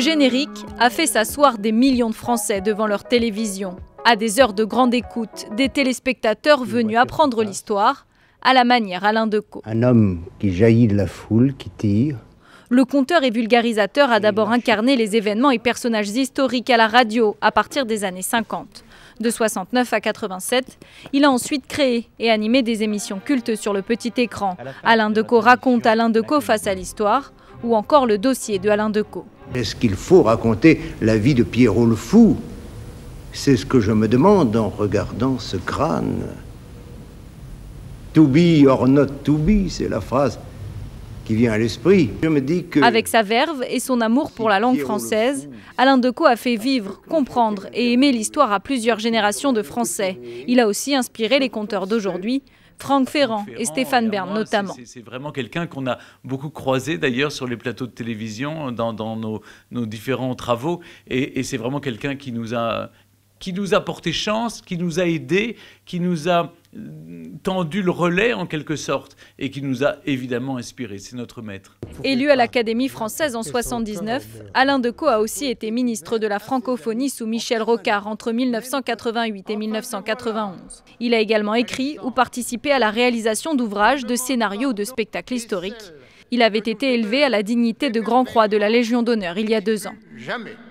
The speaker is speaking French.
générique a fait s'asseoir des millions de Français devant leur télévision, à des heures de grande écoute, des téléspectateurs venus apprendre l'histoire, à la manière Alain Decaux. Un homme qui jaillit de la foule, qui tire. Le conteur et vulgarisateur a d'abord incarné les événements et personnages historiques à la radio à partir des années 50. De 69 à 87, il a ensuite créé et animé des émissions cultes sur le petit écran. Alain Decaux raconte Alain Decaux face à l'histoire ou encore le dossier de Alain Decaux. Est-ce qu'il faut raconter la vie de Pierrot le Fou C'est ce que je me demande en regardant ce crâne. To be or not to be, c'est la phrase qui vient à l'esprit. Je me dis Avec sa verve et son amour pour la langue française, Alain Decaux a fait vivre, comprendre et aimer l'histoire à plusieurs générations de Français. Il a aussi inspiré les conteurs d'aujourd'hui, Franck Ferrand, et Stéphane Bern notamment. C'est vraiment quelqu'un qu'on a beaucoup croisé d'ailleurs sur les plateaux de télévision, dans, nos, différents travaux, et c'est vraiment quelqu'un qui nous a qui nous a porté chance, qui nous a aidés, qui nous a euh, tendu le relais en quelque sorte et qui nous a évidemment inspirés. C'est notre maître. Élu à l'Académie française en 1979, Alain Decaux a aussi été ministre de la francophonie sous Michel Rocard entre 1988 et 1991. Il a également écrit ou participé à la réalisation d'ouvrages, de scénarios ou de spectacles historiques. Il avait été élevé à la dignité de Grand Croix de la Légion d'honneur il y a deux ans. Jamais.